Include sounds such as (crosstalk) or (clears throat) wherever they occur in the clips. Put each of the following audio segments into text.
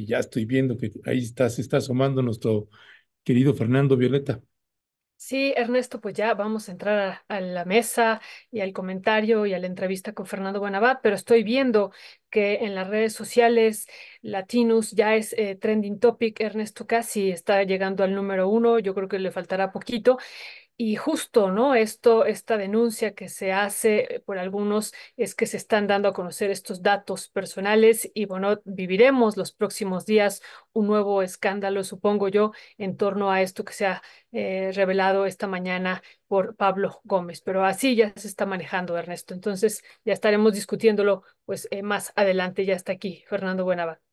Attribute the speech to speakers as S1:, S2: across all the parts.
S1: y ya estoy viendo que ahí está, se está asomando nuestro querido Fernando Violeta.
S2: Sí, Ernesto, pues ya vamos a entrar a, la mesa y al comentario y a la entrevista con Fernando Guanabá, pero estoy viendo que en las redes sociales latinos ya es eh, trending topic. Ernesto casi está llegando al número uno, yo creo que le faltará poquito. Y justo, ¿no? Esto, esta denuncia que se hace eh, por algunos es que se están dando a conocer estos datos personales y bueno, viviremos los próximos días un nuevo escándalo, supongo yo, en torno a esto que se ha eh, revelado esta mañana por Pablo Gómez. Pero así ya se está manejando, Ernesto. Entonces ya estaremos discutiéndolo pues eh, más adelante. Ya está aquí Fernando Buenaventura.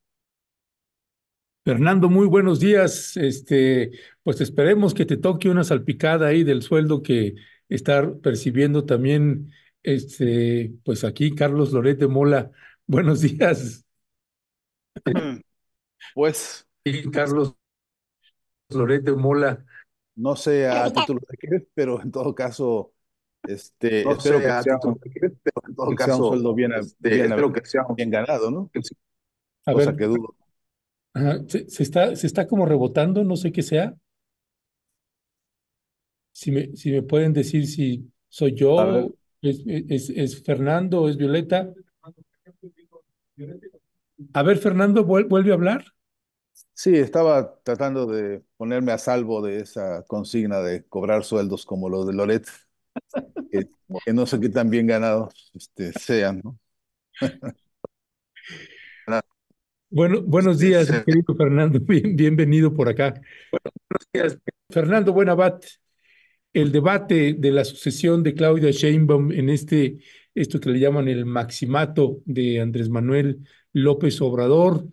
S1: Fernando, muy buenos días. Este, pues esperemos que te toque una salpicada ahí del sueldo que está percibiendo también este, pues aquí Carlos Lorete Mola. (laughs) Buenos días.
S3: (laughs) Pues. Y Carlos Lorete Mola. No sé a título de qué, pero en todo caso, este, espero que sea, en todo un sueldo bien, este, que sea bien ganado, ¿no? A cosa que dudo.
S1: Se, está, se está como rebotando, no sé qué sea. Si me, si me pueden decir si soy yo, es, Fernando o Fernando, es
S3: Violeta. A ver, Fernando, vuelve a hablar. Sí, estaba tratando de ponerme a salvo de esa consigna de cobrar sueldos como los de Loret, (laughs) que, no sé qué tan bien ganados este, sean, ¿no? (laughs)
S1: Bueno, buenos días, querido Fernando. (laughs) bienvenido por acá. buenos días. Fernando Buenabat, el debate de la sucesión de Claudia Sheinbaum en este, esto que le llaman el maximato de Andrés Manuel López Obrador,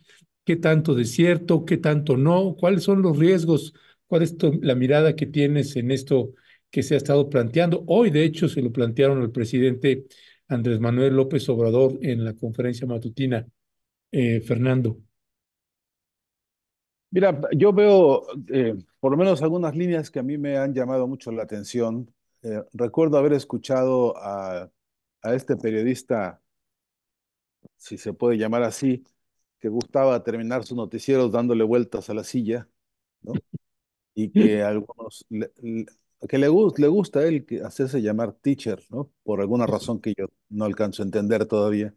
S1: qué tanto de cierto, qué tanto no, cuáles son los riesgos, cuál es la mirada que tienes en esto que se ha estado planteando. Hoy, de hecho, se lo plantearon al presidente Andrés Manuel López Obrador en la conferencia matutina. Eh, Fernando?
S3: Mira, yo veo eh, por lo menos algunas líneas que a mí me han llamado mucho la atención. Eh, recuerdo haber escuchado a, este periodista, si se puede llamar así, que gustaba terminar sus noticieros dándole vueltas a la silla, ¿no? Y que algunos, le, que le, le gusta a él hacerse llamar teacher, ¿no? Por alguna razón que yo no alcanzo a entender todavía.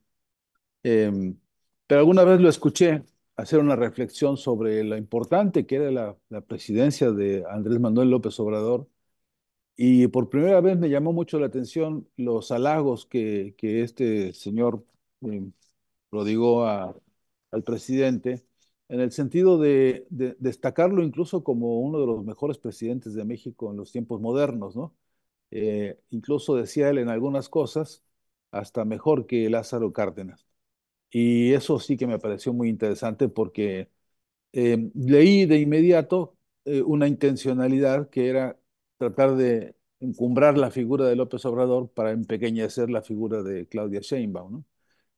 S3: Eh, pero alguna vez lo escuché hacer una reflexión sobre lo importante que era la, presidencia de Andrés Manuel López Obrador y por primera vez me llamó mucho la atención los halagos que, este señor prodigó eh, al presidente, en el sentido de, destacarlo incluso como uno de los mejores presidentes de México en los tiempos modernos, ¿no? Eh, incluso decía él en algunas cosas, hasta mejor que Lázaro Cárdenas. Y eso sí que me pareció muy interesante porque eh, leí de inmediato eh, una intencionalidad que era tratar de encumbrar la figura de López Obrador para empequeñecer la figura de Claudia Sheinbaum. ¿no?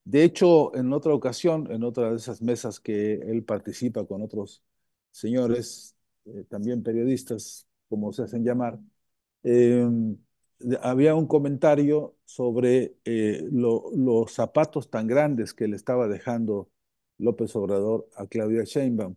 S3: De hecho, en otra ocasión, en otra de esas mesas que él participa con otros señores, eh, también periodistas, como se hacen llamar, em, había un comentario sobre eh, los zapatos tan grandes que le estaba dejando López Obrador a Claudia Sheinbaum.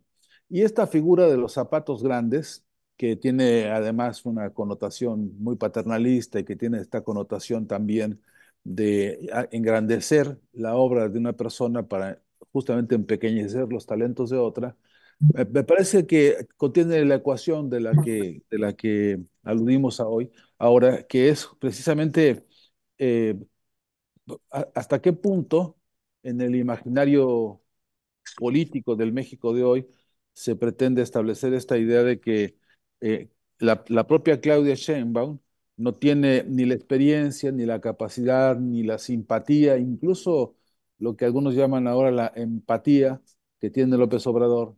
S3: Y esta figura de los zapatos grandes, que tiene además una connotación muy paternalista y que tiene esta connotación también de engrandecer la obra de una persona para justamente empequeñecer los talentos de otra, me parece que contiene la ecuación de la que, de la que aludimos a hoy, ahora, que es precisamente eh, hasta qué punto en el imaginario político del México de hoy se pretende establecer esta idea de que eh, la, la, propia Claudia Sheinbaum no tiene ni la experiencia, ni la capacidad, ni la simpatía, incluso lo que algunos llaman ahora la empatía que tiene López Obrador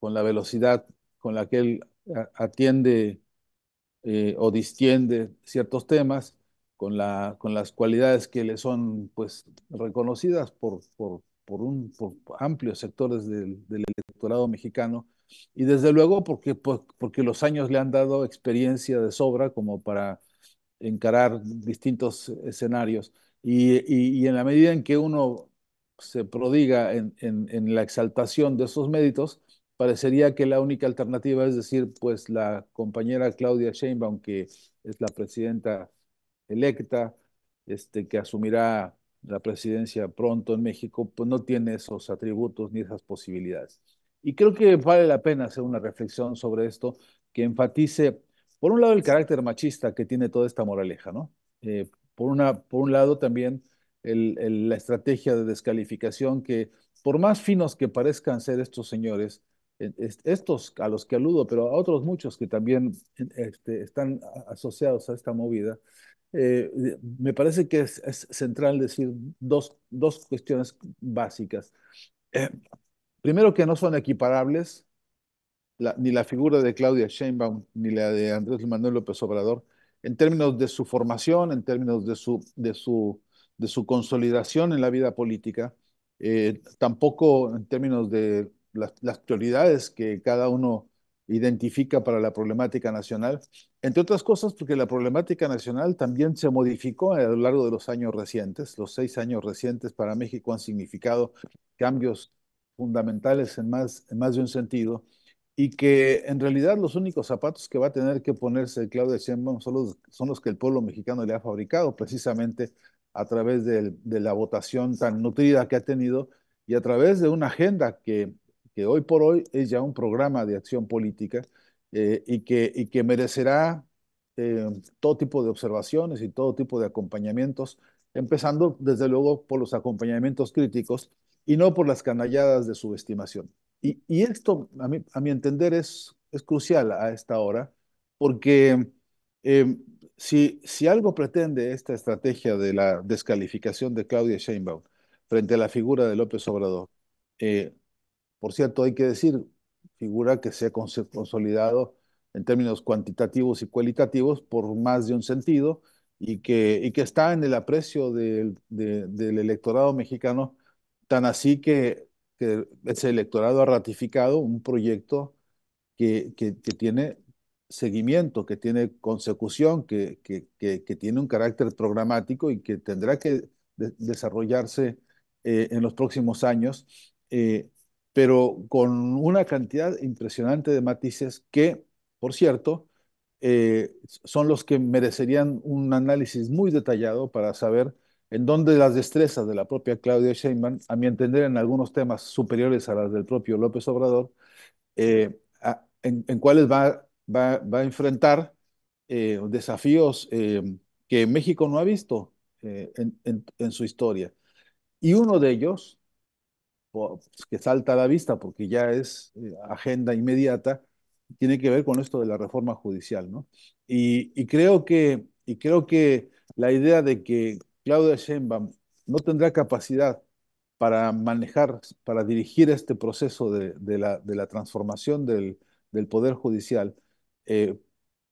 S3: con la velocidad con la que él eh, atiende eh, o distiende ciertos temas con, las cualidades que le son pues, reconocidas por, un, amplios sectores del, electorado mexicano y desde luego pues, porque, los años le han dado experiencia de sobra como para encarar distintos escenarios. Y, en la medida en que uno se prodiga en, en la exaltación de esos méritos, parecería que la única alternativa es decir, pues la compañera Claudia Sheinbaum, que es la presidenta electa, este, que asumirá la presidencia pronto en México, pues no tiene esos atributos ni esas posibilidades. Y creo que vale la pena hacer una reflexión sobre esto que enfatice, por un lado, el carácter machista que tiene toda esta moraleja, ¿no? Eh, por, una, por un lado, también la estrategia de descalificación que, por más finos que parezcan ser estos señores, e-, estos a los que aludo, pero a otros muchos que también este, están asociados a esta movida, eh, me parece que es, central decir dos, dos cuestiones básicas. Eh, primero, que no son equiparables, ni la figura de Claudia Sheinbaum ni la de Andrés Manuel López Obrador, en términos de su formación, en términos de su, de su, de su consolidación en la vida política, eh, tampoco en términos de las, las prioridades que cada uno identifica para la problemática nacional, entre otras cosas porque la problemática nacional también se modificó a lo largo de los años recientes. Los seis años recientes para México han significado cambios fundamentales en más, en más de un sentido y que en realidad los únicos zapatos que va a tener que ponerse Claudia Sheinbaum son los, son los que el pueblo mexicano le ha fabricado precisamente a través de la votación tan nutrida que ha tenido y a través de una agenda que que hoy por hoy es ya un programa de acción política eh, y, que, y que merecerá eh, todo tipo de observaciones y todo tipo de acompañamientos, empezando desde luego por los acompañamientos críticos y no por las canalladas de subestimación. Y, y esto, a mi, a mi entender, es, es crucial a esta hora, porque eh, si, si algo pretende esta estrategia de la descalificación de Claudia Sheinbaum frente a la figura de López Obrador, por cierto, hay que decir, figura que se ha consolidado en términos cuantitativos y cualitativos por más de un sentido y que, está en el aprecio del, electorado mexicano, tan así que, ese electorado ha ratificado un proyecto que, tiene seguimiento, que tiene consecución, que, tiene un carácter programático y que tendrá que desarrollarse eh, en los próximos años. Eh, pero con una cantidad impresionante de matices que, por cierto, eh, son los que merecerían un análisis muy detallado para saber en dónde las destrezas de la propia Claudia Sheinbaum, a mi entender en algunos temas superiores a las del propio López Obrador, eh, en, cuáles va, va, a enfrentar eh, desafíos que México no ha visto en su historia. Y uno de ellos, pues, que salta a la vista porque ya es eh, agenda inmediata, tiene que ver con esto de la reforma judicial, ¿no? Y, y creo, que, y creo que la idea de que Claudia Sheinbaum no tendrá capacidad para manejar, para dirigir este proceso de, de, la, de la, transformación del, del Poder Judicial, eh,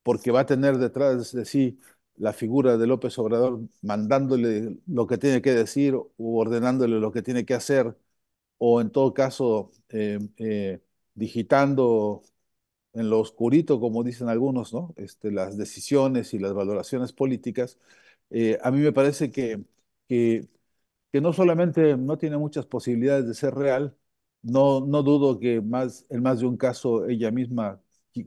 S3: porque va a tener detrás de sí la figura de López Obrador mandándole lo que tiene que decir u ordenándole lo que tiene que hacer, o en todo caso eh, eh, digitando en lo oscurito, como dicen algunos, ¿no? Este, las decisiones y las valoraciones políticas, eh, a mí me parece que, que, no solamente no tiene muchas posibilidades de ser real, no, no dudo que más, en más de un caso ella misma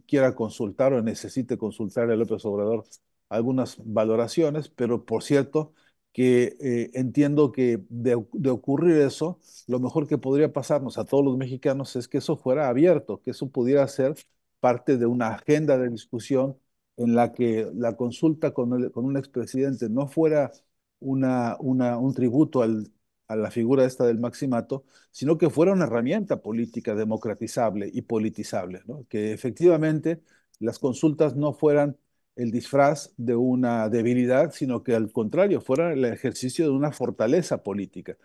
S3: quiera consultar o necesite consultar a López Obrador algunas valoraciones, pero por cierto, que eh, entiendo que de, de, ocurrir eso, lo mejor que podría pasarnos a todos los mexicanos es que eso fuera abierto, que eso pudiera ser parte de una agenda de discusión en la que la consulta con, con un expresidente no fuera una, una, un tributo al, a la figura esta del maximato, sino que fuera una herramienta política democratizable y politizable, ¿no? que efectivamente las consultas no fueran el disfraz de una debilidad, sino que al contrario, fuera el ejercicio de una fortaleza política.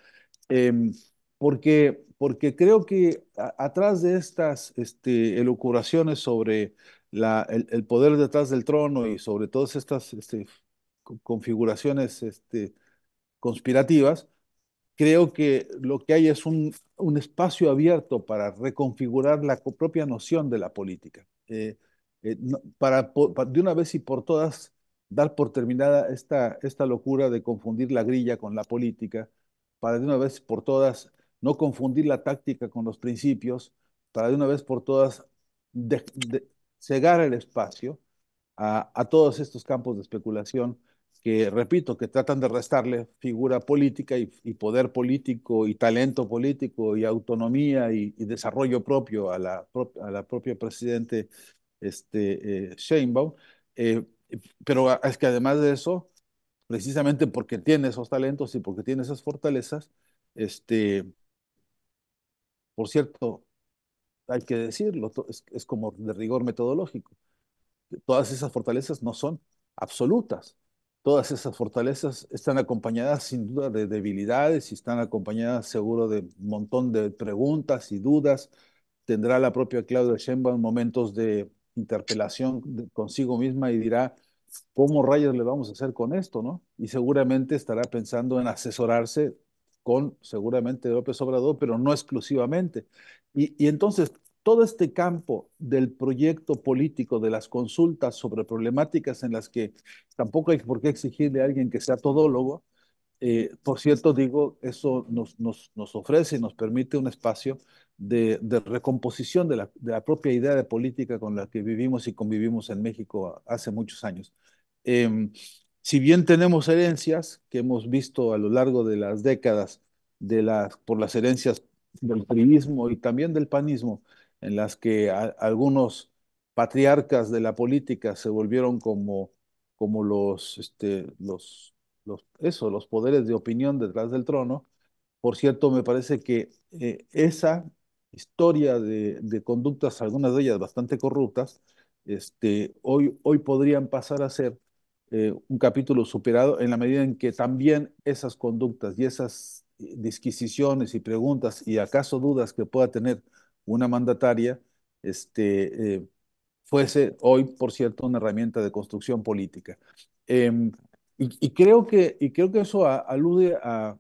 S3: Em, porque, porque creo que atrás de estas este, elucuraciones sobre el, poder detrás del trono y sobre todas estas este, configuraciones este, conspirativas, creo que lo que hay es un, espacio abierto para reconfigurar la propia noción de la política. Eh, eh, para, de una vez y por todas dar por terminada esta, esta locura de confundir la grilla con la política, para de una vez por todas no confundir la táctica con los principios, para de una vez por todas cegar el espacio a, todos estos campos de especulación que, repito, que tratan de restarle figura política y, poder político y talento político y autonomía y, desarrollo propio a la, a la propia presidente este, eh, eh pero ah, es que además de eso, precisamente porque tiene esos talentos y porque tiene esas fortalezas, este, por cierto, hay que decirlo, es, es como de rigor metodológico, todas esas fortalezas no son absolutas, todas esas fortalezas están acompañadas sin duda de debilidades y están acompañadas seguro de un montón de preguntas y dudas. Tendrá la propia Claudia Sheinbaum momentos de interpelación consigo misma y dirá, ¿cómo rayos le vamos a hacer con esto? ¿no? Y seguramente estará pensando en asesorarse con seguramente López Obrador, pero no exclusivamente. Y, y entonces, todo este campo del proyecto político, de las consultas sobre problemáticas en las que tampoco hay por qué exigirle a alguien que sea todólogo, eh, por cierto, digo, eso nos, nos, nos ofrece y nos permite un espacio de, de recomposición de la, de la, propia idea de política con la que vivimos y convivimos en México hace muchos años. Em, si bien tenemos herencias que hemos visto a lo largo de las décadas de las, por las herencias del priismo y también del panismo, en las que algunos patriarcas de la política se volvieron como, como los, este, los eso, los poderes de opinión detrás del trono. Por cierto, me parece que eh, esa historia de, conductas, algunas de ellas bastante corruptas, este, hoy, hoy podrían pasar a ser eh, un capítulo superado en la medida en que también esas conductas y esas disquisiciones y preguntas y acaso dudas que pueda tener una mandataria, este, eh, fuese hoy, por cierto, una herramienta de construcción política. Em, y, creo, que, y creo que eso alude a,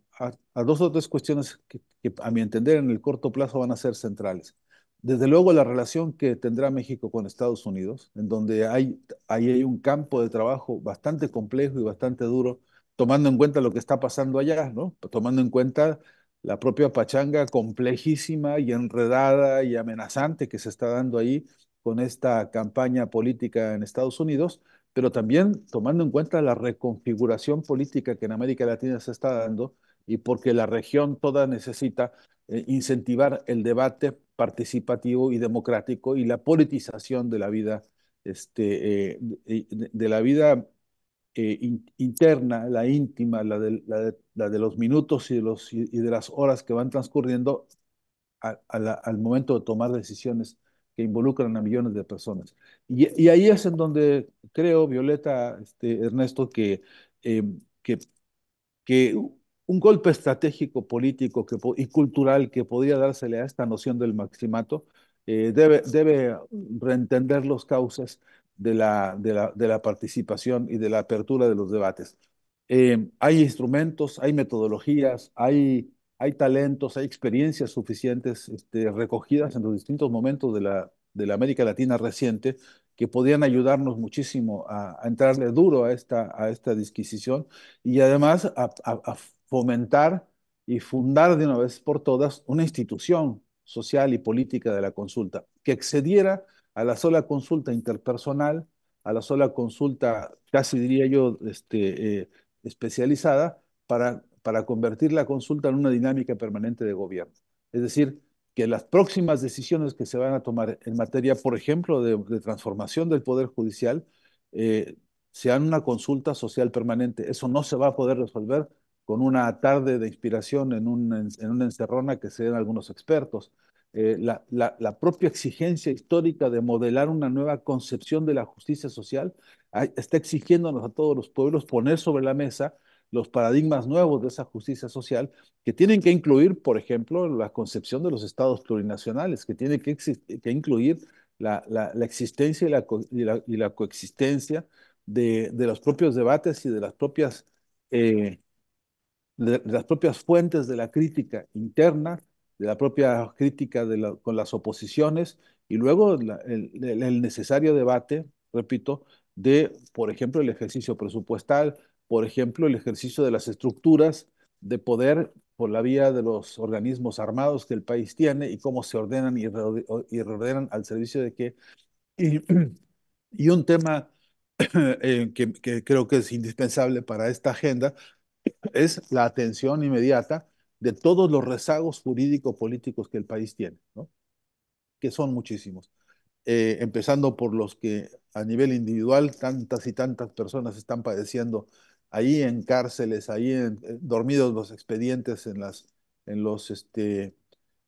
S3: dos o tres cuestiones que, a mi entender, en el corto plazo van a ser centrales. Desde luego, la relación que tendrá México con Estados Unidos, en donde hay, ahí hay un campo de trabajo bastante complejo y bastante duro, tomando en cuenta lo que está pasando allá, ¿no? Tomando en cuenta la propia pachanga complejísima y enredada y amenazante que se está dando ahí con esta campaña política en Estados Unidos, pero también tomando en cuenta la reconfiguración política que en América Latina se está dando y porque la región toda necesita eh, incentivar el debate participativo y democrático y la politización de la vida, este, eh, de, la vida eh, interna, la íntima, la de, la, de, los minutos y de, los, y de las horas que van transcurriendo al momento de tomar decisiones involucran a millones de personas. Y, ahí es en donde creo, Violeta, este, Ernesto, que, eh, que, un golpe estratégico, político y cultural que podría dársele a esta noción del maximato eh, debe, debe reentender los causas de la, de, la, de la, participación y de la apertura de los debates. Eh, hay instrumentos, hay metodologías, hay hay talentos, hay experiencias suficientes este, recogidas en los distintos momentos de la, América Latina reciente que podían ayudarnos muchísimo a, entrarle duro a esta, disquisición y además a, fomentar y fundar de una vez por todas una institución social y política de la consulta que excediera a la sola consulta interpersonal, a la sola consulta, casi diría yo, este, eh, especializada, para para convertir la consulta en una dinámica permanente de gobierno. Es decir, que las próximas decisiones que se van a tomar en materia, por ejemplo, de, transformación del Poder Judicial, eh, sean una consulta social permanente. Eso no se va a poder resolver con una tarde de inspiración en, un, una encerrona que se den algunos expertos. Eh, la, propia exigencia histórica de modelar una nueva concepción de la justicia social está exigiéndonos a todos los pueblos poner sobre la mesa los paradigmas nuevos de esa justicia social que tienen que incluir, por ejemplo, la concepción de los estados plurinacionales, que tiene que, incluir la, existencia y la, coexistencia de, los propios debates y de las propias, eh, las propias fuentes de la crítica interna, de la propia crítica con las oposiciones y luego el necesario debate, repito, de, por ejemplo, el ejercicio presupuestal, por ejemplo, el ejercicio de las estructuras de poder por la vía de los organismos armados que el país tiene y cómo se ordenan y, reordenan al servicio de qué. Y, un tema (clears throat) eh, que, creo que es indispensable para esta agenda es la atención inmediata de todos los rezagos jurídico-políticos que el país tiene, que son muchísimos. Eh, empezando por los que a nivel individual tantas y tantas personas están padeciendo ahí en cárceles, ahí eh, dormidos los expedientes en, las, en los, este,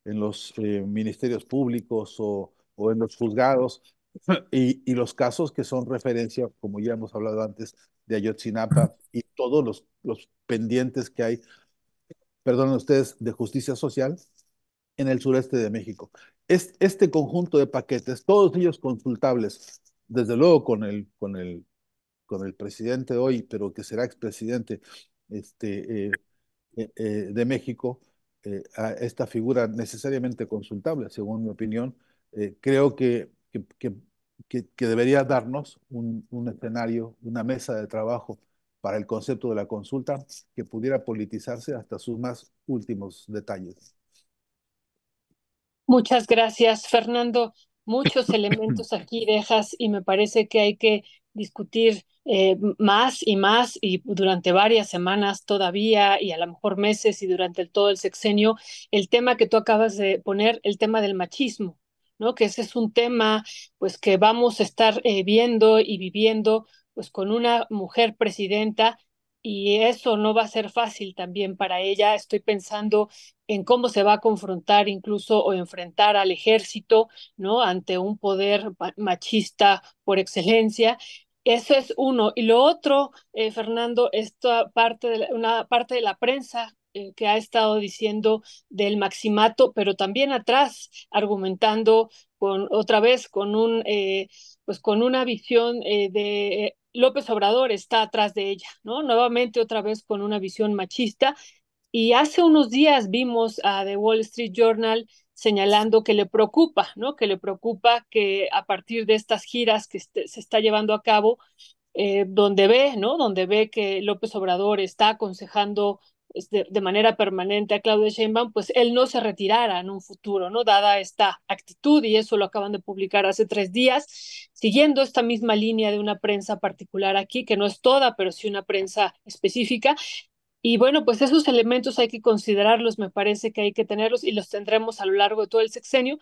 S3: en los eh, ministerios públicos o, en los juzgados, (laughs) y, los casos que son referencia, como ya hemos hablado antes, de Ayotzinapa (laughs) y todos los, los pendientes que hay, perdonen ustedes, de justicia social en el sureste de México. este conjunto de paquetes, todos ellos consultables, desde luego con el, con el con el presidente hoy, pero que será expresidente este, eh, eh, eh, de México, a esta figura necesariamente consultable, según mi opinión, creo que, que, debería darnos un escenario, una mesa de trabajo para el concepto de la consulta que pudiera politizarse hasta sus más últimos detalles.
S2: Muchas gracias, Fernando. Muchos elementos aquí dejas y me parece que hay que discutir eh, más y más y durante varias semanas todavía y a lo mejor meses y durante todo el sexenio el tema que tú acabas de poner, el tema del machismo, ¿no? Que ese es un tema pues que vamos a estar eh, viendo y viviendo pues con una mujer presidenta y eso no va a ser fácil también para ella. Estoy pensando en cómo se va a confrontar incluso o enfrentar al ejército, ¿no? Ante un poder machista por excelencia eso es uno. Y lo otro, eh, Fernando, esta parte de una parte de la prensa eh, que ha estado diciendo del maximato, pero también atrás argumentando con otra vez con un eh, pues con una visión de López Obrador está atrás de ella, ¿no? Nuevamente otra vez con una visión machista. Y hace unos días vimos a The Wall Street Journal señalando que le preocupa, ¿no? Que le preocupa que a partir de estas giras que este, se está llevando a cabo, eh, donde ve, ¿no? Donde ve que López Obrador está aconsejando pues, de, manera permanente a Claudia Sheinbaum, pues él no se retirara en un futuro, ¿no? Dada esta actitud, y eso lo acaban de publicar hace tres días, siguiendo esta misma línea de una prensa particular aquí, que no es toda, pero sí una prensa específica, y bueno, pues esos elementos hay que considerarlos, me parece que hay que tenerlos y los tendremos a lo largo de todo el sexenio.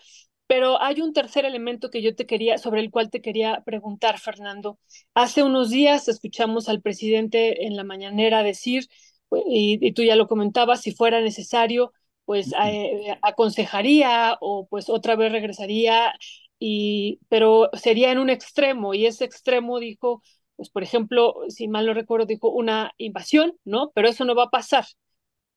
S2: Pero hay un tercer elemento que yo te quería, sobre el cual te quería preguntar, Fernando. Hace unos días escuchamos al presidente en la mañanera decir, pues, y, tú ya lo comentabas, si fuera necesario, pues eh, aconsejaría o pues otra vez regresaría y pero sería en un extremo y ese extremo dijo pues por ejemplo, si mal no recuerdo, dijo una invasión, ¿no? Pero eso no va a pasar.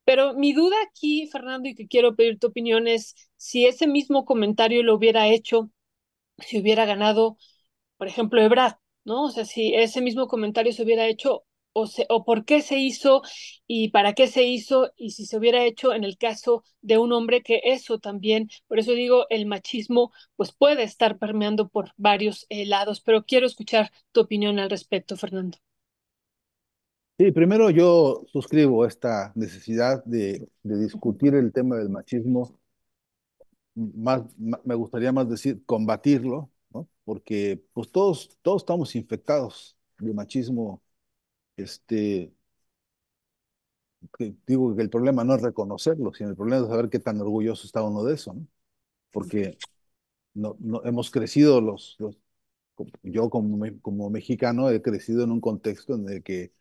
S2: Pero mi duda aquí, Fernando, y que quiero pedir tu opinión es si ese mismo comentario lo hubiera hecho, si hubiera ganado, por ejemplo, Ebrard, ¿no? O sea, si ese mismo comentario se hubiera hecho o, por qué se hizo y para qué se hizo y si se hubiera hecho en el caso de un hombre que eso también, por eso digo, el machismo pues puede estar permeando por varios eh, lados, pero quiero escuchar tu opinión al respecto, Fernando.
S3: Sí, primero yo suscribo esta necesidad de, discutir el tema del machismo, más, me gustaría más decir combatirlo, ¿no? porque pues todos, todos estamos infectados de machismo este, digo que el problema no es reconocerlo, sino el problema es saber qué tan orgulloso está uno de eso, ¿no? Porque no, no, hemos crecido los, los yo como, como mexicano he crecido en un contexto en el que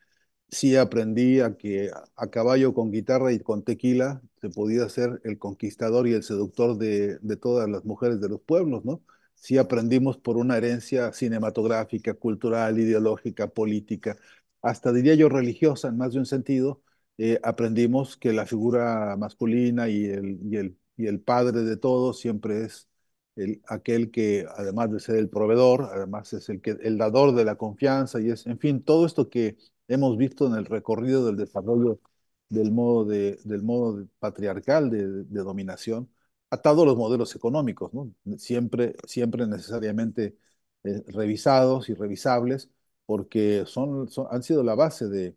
S3: sí aprendí a que a caballo con guitarra y con tequila se podía ser el conquistador y el seductor de, de todas las mujeres de los pueblos, ¿no? Sí aprendimos por una herencia cinematográfica, cultural, ideológica, política, hasta diría yo religiosa en más de un sentido, eh, aprendimos que la figura masculina y el, padre de todo siempre es el, aquel que, además de ser el proveedor, además es el, dador de la confianza y es, en fin, todo esto que hemos visto en el recorrido del desarrollo del modo, patriarcal de, dominación, atado a los modelos económicos, siempre, siempre necesariamente eh, revisados y revisables, porque son, han sido la base de,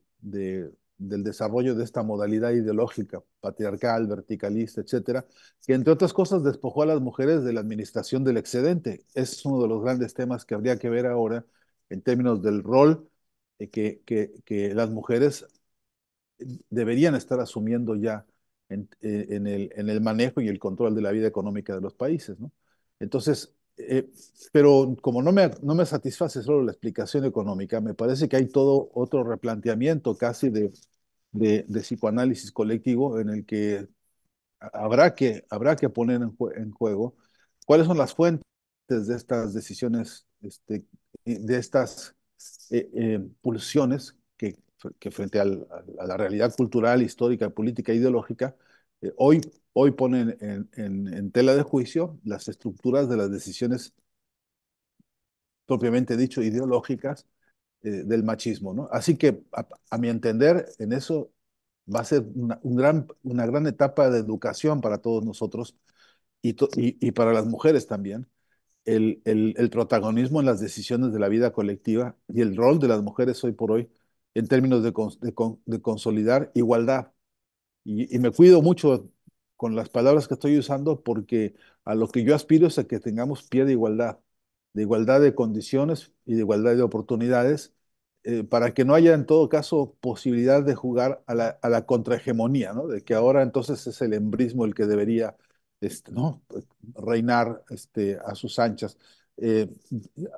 S3: del desarrollo de esta modalidad ideológica patriarcal, verticalista, etcétera, que entre otras cosas despojó a las mujeres de la administración del excedente. es uno de los grandes temas que habría que ver ahora en términos del rol eh, que, que, las mujeres deberían estar asumiendo ya eh, en, el, manejo y el control de la vida económica de los países. Entonces, eh, pero como no me, satisface solo la explicación económica, me parece que hay todo otro replanteamiento casi de, de, psicoanálisis colectivo en el que habrá que, habrá que poner en, juego cuáles son las fuentes de estas decisiones, este, de estas eh, eh, pulsiones que, frente a la realidad cultural, histórica, política, ideológica, eh, hoy, hoy ponen en, tela de juicio las estructuras de las decisiones propiamente dicho ideológicas eh, del machismo. ¿no? Así que, a, mi entender, en eso va a ser una, gran, una gran etapa de educación para todos nosotros y, y, para las mujeres también. El, protagonismo en las decisiones de la vida colectiva y el rol de las mujeres hoy por hoy en términos de consolidar igualdad y, me cuido mucho con las palabras que estoy usando porque a lo que yo aspiro es a que tengamos pie de igualdad, de igualdad de condiciones y de igualdad de oportunidades, eh, para que no haya en todo caso posibilidad de jugar a la, a la contrahegemonía, ¿no? de que ahora entonces es el embrismo el que debería este, ¿no? reinar este, a sus anchas. Eh,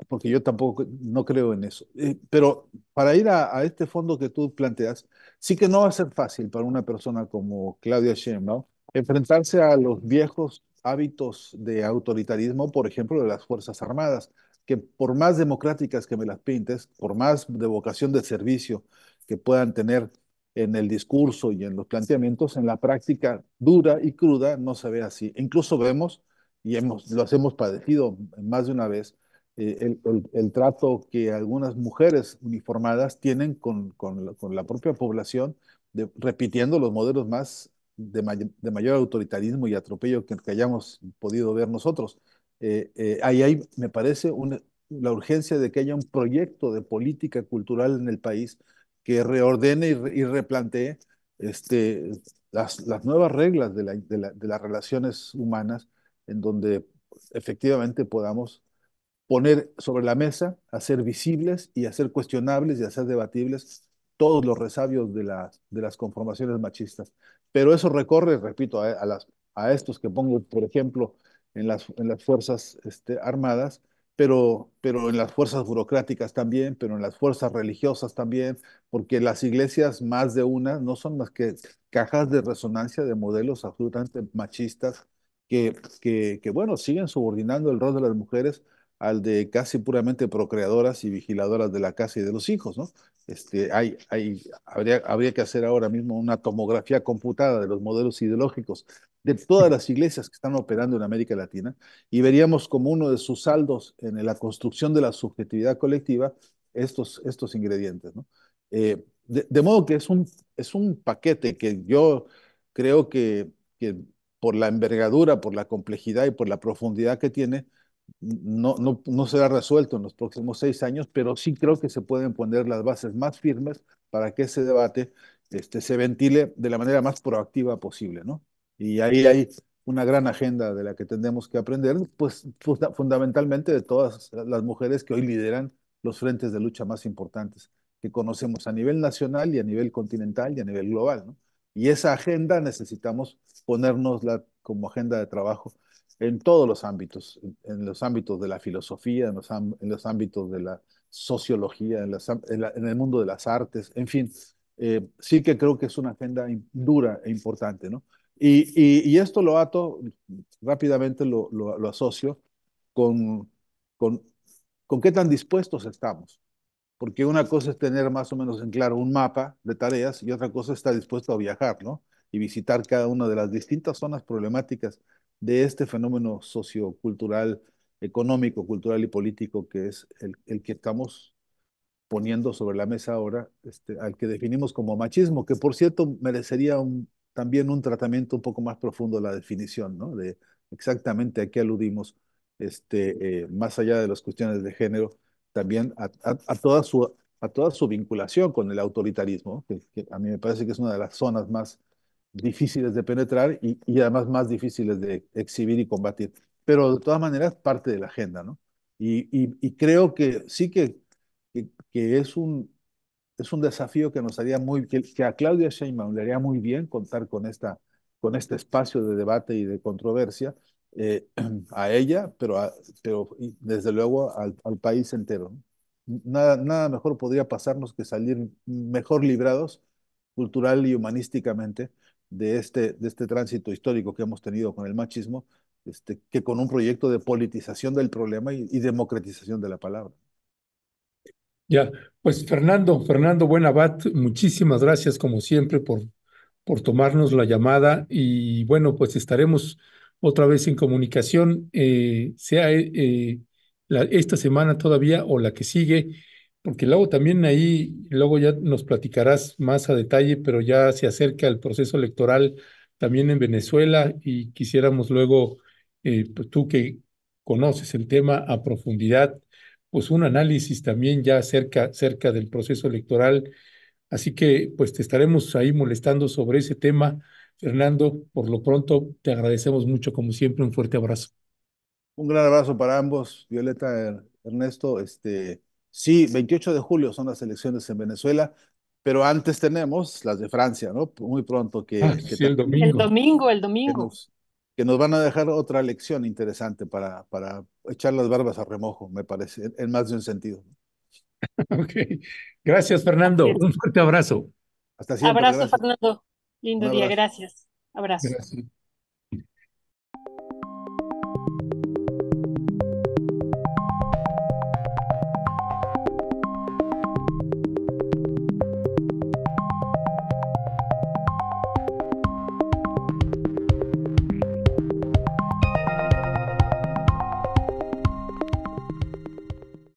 S3: porque yo tampoco no creo en eso. Eh, pero para ir a, este fondo que tú planteas, sí que no va a ser fácil para una persona como Claudia Sheinbaum enfrentarse a los viejos hábitos de autoritarismo, por ejemplo, de las Fuerzas Armadas, que por más democráticas que me las pintes, por más de vocación de servicio que puedan tener en el discurso y en los planteamientos, en la práctica dura y cruda no se ve así. Incluso vemos y hemos, los hemos padecido más de una vez, eh, el, el, trato que algunas mujeres uniformadas tienen con, con, la, propia población, de, repitiendo los modelos más de, mayor autoritarismo y atropello que, hayamos podido ver nosotros. Eh, eh, ahí hay, me parece, una, la urgencia de que haya un proyecto de política cultural en el país que reordene y, replante replantee este, las, las, nuevas reglas de, la, de, las relaciones humanas en donde pues, efectivamente podamos poner sobre la mesa, hacer visibles y hacer cuestionables y hacer debatibles todos los resabios de las, de las conformaciones machistas. Pero eso recorre, repito, a, estos que pongo, por ejemplo, en las, en las Fuerzas este, Armadas, pero, pero en las fuerzas burocráticas también, pero en las fuerzas religiosas también, porque las iglesias, más de una, no son más que cajas de resonancia de modelos absolutamente machistas que, que, bueno, siguen subordinando el rol de las mujeres al de casi puramente procreadoras y vigiladoras de la casa y de los hijos, ¿no? Este, hay, hay, habría, que hacer ahora mismo una tomografía computada de los modelos ideológicos de todas las iglesias que están operando en América Latina y veríamos como uno de sus saldos en la construcción de la subjetividad colectiva estos, estos ingredientes, ¿no? Eh, de, de, modo que es un, es un paquete que yo creo que, que por la envergadura, por la complejidad y por la profundidad que tiene, no, no, no será resuelto en los próximos seis años, pero sí creo que se pueden poner las bases más firmes para que ese debate este, se ventile de la manera más proactiva posible, ¿no? Y ahí hay una gran agenda de la que tendremos que aprender, pues fundamentalmente de todas las mujeres que hoy lideran los frentes de lucha más importantes que conocemos a nivel nacional y a nivel continental y a nivel global, ¿no? Y esa agenda necesitamos ponernosla como agenda de trabajo en todos los ámbitos, en los ámbitos de la filosofía, en los, ámbitos de la sociología, en, el mundo de las artes, en fin, eh, sí que creo que es una agenda dura e importante, ¿no? Y, esto lo ato, rápidamente lo, asocio con, con, con qué tan dispuestos estamos porque una cosa es tener más o menos en claro un mapa de tareas y otra cosa es estar dispuesto a viajar, ¿no? Y visitar cada una de las distintas zonas problemáticas de este fenómeno sociocultural, económico, cultural y político que es el, que estamos poniendo sobre la mesa ahora, este, al que definimos como machismo, que por cierto merecería también un tratamiento un poco más profundo de la definición, ¿no? De exactamente a qué aludimos, este, eh, más allá de las cuestiones de género también a, toda, su, a toda su vinculación con el autoritarismo, que, a mí me parece que es una de las zonas más difíciles de penetrar y, además más difíciles de exhibir y combatir. Pero de todas maneras, parte de la agenda, ¿no? Y, creo que sí que, que, es, un, es un desafío que nos haría muy, que a Claudia Sheinbaum le haría muy bien contar con, esta, con este espacio de debate y de controversia, eh, (clears throat) a ella, pero, desde luego al, país entero. Nada, nada, mejor podría pasarnos que salir mejor librados cultural y humanísticamente de este, de este tránsito histórico que hemos tenido con el machismo, este, que con un proyecto de politización del problema y, democratización de la palabra.
S1: Ya, pues Fernando, Fernando Buenabat, muchísimas gracias como siempre por, por tomarnos la llamada y bueno, pues estaremos otra vez en comunicación, eh, sea eh, eh, esta semana todavía o la que sigue, porque luego también ahí, luego ya nos platicarás más a detalle, pero ya se acerca el proceso electoral también en Venezuela y quisiéramos luego, pues tú que conoces el tema a profundidad, pues un análisis también ya cerca, cerca del proceso electoral. Así que pues te estaremos ahí molestando sobre ese tema Fernando, por lo pronto te agradecemos mucho, como siempre, un fuerte abrazo.
S3: Un gran abrazo para ambos, Violeta, Ernesto. Este, sí, 28 de julio son las elecciones en Venezuela, pero antes tenemos las de Francia, ¿no? Muy pronto que... Ah, el domingo.
S2: El domingo,
S3: Que nos, van a dejar otra lección interesante para, para echar las barbas a remojo, me parece, en, más de un sentido. (laughs) ok. Gracias, Fernando. Un fuerte abrazo. Hasta siempre. Abrazo,
S2: Fernando. Lindo día, gracias. Abrazo.